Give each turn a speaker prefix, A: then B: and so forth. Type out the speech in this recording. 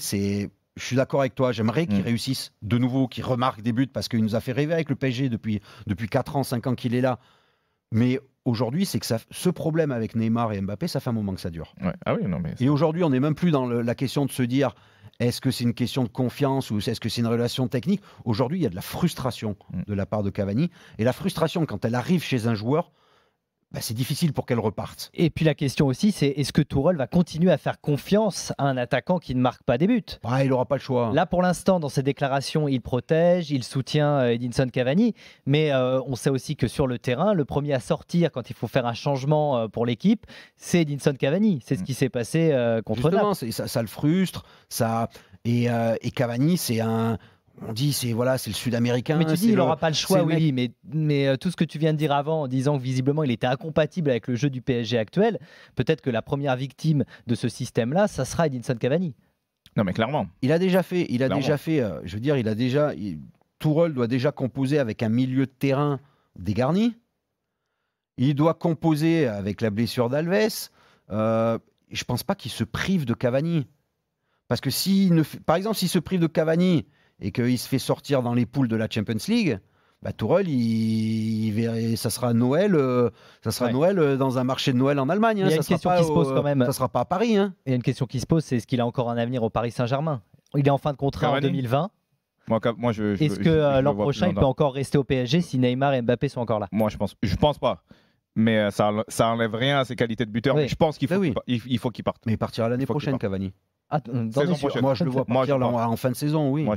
A: c'est je suis d'accord avec toi, j'aimerais qu'il réussissent mm. réussisse de nouveau, qu'il remarque des buts, parce qu'il nous a fait rêver avec le PSG depuis, depuis 4 ans, 5 ans qu'il est là. Mais aujourd'hui, c'est que ça, ce problème avec Neymar et Mbappé, ça fait un moment que ça dure. Ah oui, non, mais et aujourd'hui, on n'est même plus dans la question de se dire est-ce que c'est une question de confiance ou est-ce que c'est une relation technique Aujourd'hui, il y a de la frustration mm. de la part de Cavani. Et la frustration, quand elle arrive chez un joueur, bah, c'est difficile pour qu'elle reparte. Et puis
B: la question aussi, c'est est-ce que Tourelle va continuer à faire confiance à un attaquant qui ne marque pas des buts ah, Il n'aura pas le choix. Là, pour l'instant, dans ses déclarations, il protège, il soutient euh, Edinson Cavani, mais euh, on sait aussi que sur le terrain, le premier à sortir quand il faut faire un changement euh, pour
A: l'équipe, c'est Edinson Cavani. C'est ce mm. qui s'est passé contre Justement, Ça, le frustre, ça... et, et Cavani, c'est un on dit c'est voilà c'est le Sud-Américain. Mais tu dis il n'aura pas le choix, oui
B: Mais, mais euh, tout ce que tu viens de dire avant, en disant que visiblement il était incompatible avec le jeu du PSG actuel, peut-être que la première victime de ce système-là, ça sera Edinson Cavani. Non mais clairement.
A: Il a déjà fait, il a déjà fait. Euh, je veux dire, il a déjà. Il, Tourelle doit déjà composer avec un milieu de terrain dégarni. Il doit composer avec la blessure d'Alves. Je euh, je pense pas qu'il se prive de Cavani. Parce que si, par exemple, s'il se prive de Cavani et qu'il se fait sortir dans les poules de la Champions League, bah, Tourelle, il, ça sera Noël, euh, ça sera Noël euh, dans un marché de Noël en Allemagne. Hein, une ça question qui se pose quand même. Ça
B: sera pas à Paris. Hein. Il y a une question qui se pose, c'est est-ce qu'il a encore un avenir au Paris Saint-Germain Il est en fin de contrat en 2020. Moi, moi, je, est-ce que euh, l'an prochain, il peut encore rester au PSG si Neymar et Mbappé sont encore là Moi, je pense, je pense pas. Mais ça, ça enlève rien à ses
A: qualités de buteur. Mais je pense qu'il ben faut, oui. qu'il, il faut qu'il parte. Mais il partira l'année prochaine, Cavani. Ah, dans Moi, je le vois partir en fin de saison, oui.